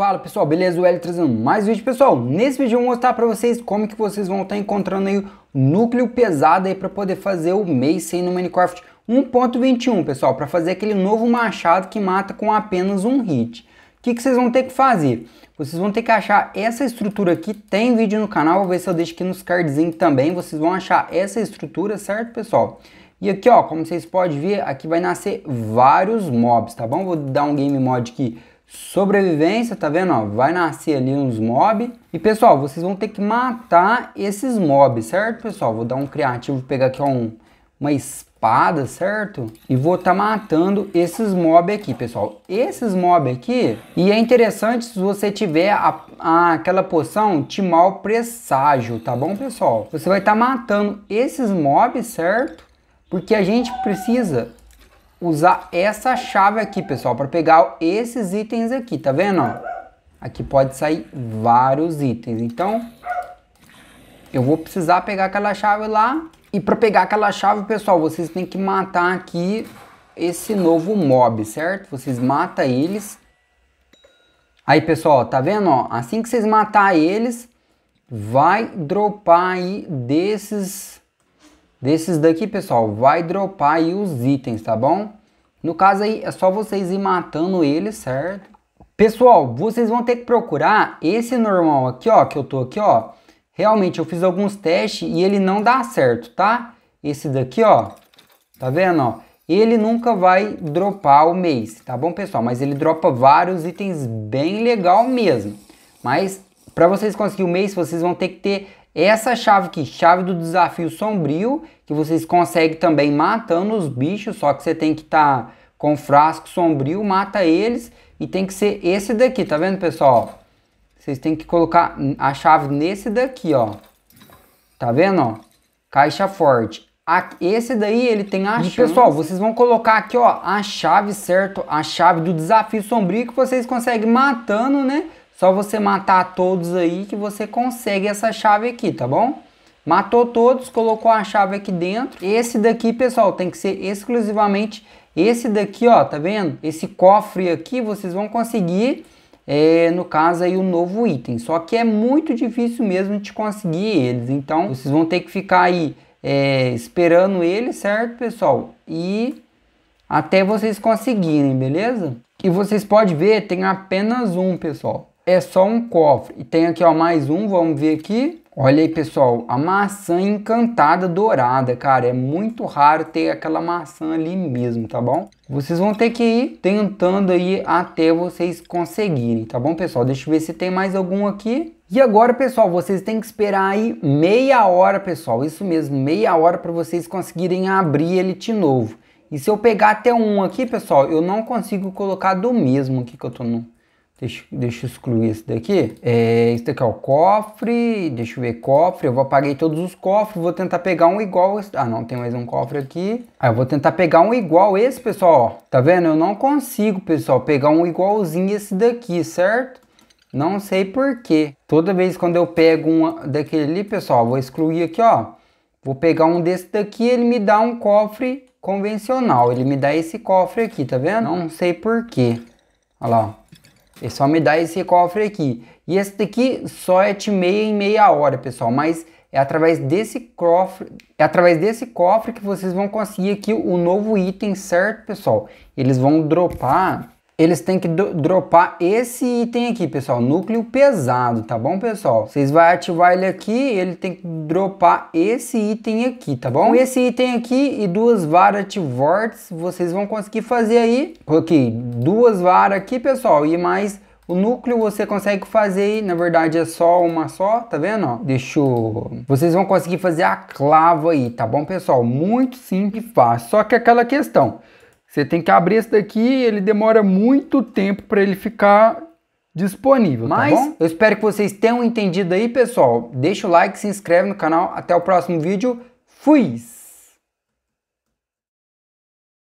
Fala pessoal, beleza? O L trazendo mais vídeo. Pessoal, nesse vídeo eu vou mostrar para vocês como que vocês vão estar tá encontrando aí núcleo pesado aí para poder fazer o Mace no Minecraft 1.21, pessoal, para fazer aquele novo machado que mata com apenas um hit. O que, que vocês vão ter que fazer? Vocês vão ter que achar essa estrutura aqui, tem vídeo no canal, vou ver se eu deixo aqui nos cardzinhos também, vocês vão achar essa estrutura, certo pessoal? E aqui ó, como vocês podem ver, aqui vai nascer vários mobs, tá bom? Vou dar um game mod aqui sobrevivência, tá vendo? Ó, vai nascer ali uns mob. E pessoal, vocês vão ter que matar esses mobs, certo pessoal? Vou dar um criativo, pegar aqui ó, um, uma espada, certo? E vou estar tá matando esses mob aqui, pessoal. Esses mob aqui, e é interessante se você tiver a, a, aquela poção de mal presságio, tá bom pessoal? Você vai estar tá matando esses mobs, certo? Porque a gente precisa usar essa chave aqui, pessoal, para pegar esses itens aqui, tá vendo? Aqui pode sair vários itens. Então, eu vou precisar pegar aquela chave lá. E para pegar aquela chave, pessoal, vocês têm que matar aqui esse novo mob, certo? Vocês matam eles. Aí, pessoal, tá vendo? Assim que vocês matar eles, vai dropar aí desses Desses daqui, pessoal, vai dropar aí os itens, tá bom? No caso aí, é só vocês ir matando ele certo? Pessoal, vocês vão ter que procurar esse normal aqui, ó, que eu tô aqui, ó. Realmente, eu fiz alguns testes e ele não dá certo, tá? Esse daqui, ó, tá vendo, ó? Ele nunca vai dropar o mês, tá bom, pessoal? Mas ele dropa vários itens bem legal mesmo. Mas, para vocês conseguirem o mês, vocês vão ter que ter essa chave aqui, chave do desafio sombrio, que vocês conseguem também matando os bichos, só que você tem que estar tá com frasco sombrio, mata eles e tem que ser esse daqui, tá vendo, pessoal? Vocês têm que colocar a chave nesse daqui, ó. Tá vendo, ó? Caixa forte. Esse daí, ele tem a chave. Pessoal, vocês vão colocar aqui, ó, a chave, certo? A chave do desafio sombrio que vocês conseguem matando, né? Só você matar todos aí que você consegue essa chave aqui, tá bom? Matou todos, colocou a chave aqui dentro. Esse daqui, pessoal, tem que ser exclusivamente esse daqui, ó, tá vendo? Esse cofre aqui, vocês vão conseguir, é, no caso aí, o um novo item. Só que é muito difícil mesmo de conseguir eles. Então, vocês vão ter que ficar aí é, esperando ele, certo, pessoal? E até vocês conseguirem, beleza? E vocês podem ver, tem apenas um, pessoal é só um cofre. E tem aqui, ó, mais um, vamos ver aqui. Olha aí, pessoal, a maçã encantada dourada, cara. É muito raro ter aquela maçã ali mesmo, tá bom? Vocês vão ter que ir tentando aí até vocês conseguirem, tá bom, pessoal? Deixa eu ver se tem mais algum aqui. E agora, pessoal, vocês têm que esperar aí meia hora, pessoal. Isso mesmo, meia hora para vocês conseguirem abrir ele de novo. E se eu pegar até um aqui, pessoal, eu não consigo colocar do mesmo aqui que eu tô no... Deixa, deixa eu excluir esse daqui. É, esse daqui é o cofre. Deixa eu ver cofre. Eu vou apaguei todos os cofres. Vou tentar pegar um igual. Ah, não. Tem mais um cofre aqui. Ah, eu vou tentar pegar um igual esse, pessoal. Tá vendo? Eu não consigo, pessoal, pegar um igualzinho esse daqui, certo? Não sei porquê. Toda vez quando eu pego um daquele ali, pessoal, vou excluir aqui, ó. Vou pegar um desse daqui, ele me dá um cofre convencional. Ele me dá esse cofre aqui, tá vendo? Não sei porquê. Olha lá, ó. É só me dar esse cofre aqui. E esse daqui só é de meia em meia hora, pessoal. Mas é através desse cofre, é através desse cofre que vocês vão conseguir aqui o novo item, certo, pessoal? Eles vão dropar eles têm que dropar esse item aqui, pessoal, núcleo pesado, tá bom, pessoal? Vocês vão ativar ele aqui, ele tem que dropar esse item aqui, tá bom? Esse item aqui e duas varas de vórtice, vocês vão conseguir fazer aí. ok duas varas aqui, pessoal, e mais o núcleo você consegue fazer aí, na verdade é só uma só, tá vendo? Ó, deixa eu... Vocês vão conseguir fazer a clava aí, tá bom, pessoal? Muito simples e fácil, só que aquela questão... Você tem que abrir esse daqui, ele demora muito tempo para ele ficar disponível, tá Mas, tá bom? eu espero que vocês tenham entendido aí, pessoal. Deixa o like, se inscreve no canal. Até o próximo vídeo. Fui!